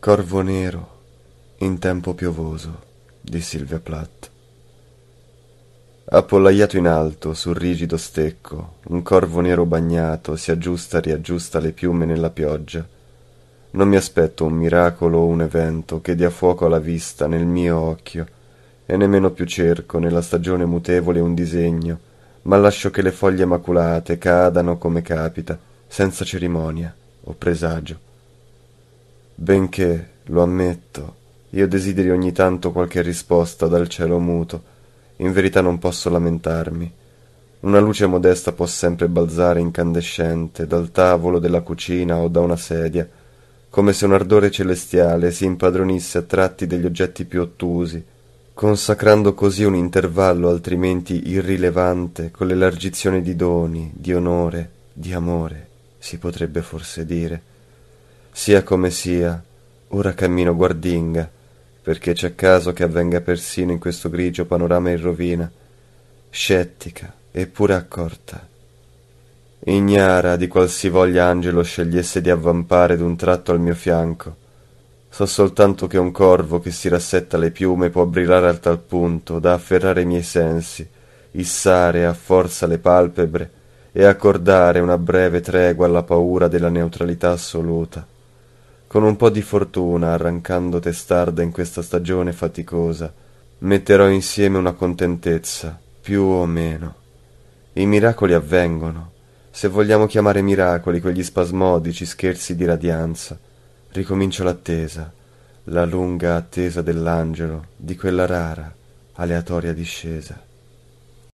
Corvo nero in tempo piovoso di Silvia Platt. Appollaiato in alto sul rigido stecco, un corvo nero bagnato si aggiusta e riaggiusta le piume nella pioggia. Non mi aspetto un miracolo o un evento che dia fuoco alla vista nel mio occhio, e nemmeno più cerco nella stagione mutevole un disegno, ma lascio che le foglie maculate cadano come capita, senza cerimonia o presagio benché, lo ammetto, io desideri ogni tanto qualche risposta dal cielo muto, in verità non posso lamentarmi. Una luce modesta può sempre balzare incandescente dal tavolo della cucina o da una sedia, come se un ardore celestiale si impadronisse a tratti degli oggetti più ottusi, consacrando così un intervallo altrimenti irrilevante con l'elargizione di doni, di onore, di amore, si potrebbe forse dire, sia come sia, ora cammino guardinga, perché c'è caso che avvenga persino in questo grigio panorama in rovina, scettica eppure accorta. Ignara di qualsivoglia angelo scegliesse di avvampare d'un tratto al mio fianco, so soltanto che un corvo che si rassetta le piume può brillare a tal punto da afferrare i miei sensi, issare a forza le palpebre e accordare una breve tregua alla paura della neutralità assoluta. Con un po' di fortuna, arrancando testarda in questa stagione faticosa, metterò insieme una contentezza, più o meno. I miracoli avvengono, se vogliamo chiamare miracoli quegli spasmodici scherzi di radianza. Ricomincio l'attesa, la lunga attesa dell'angelo, di quella rara, aleatoria discesa.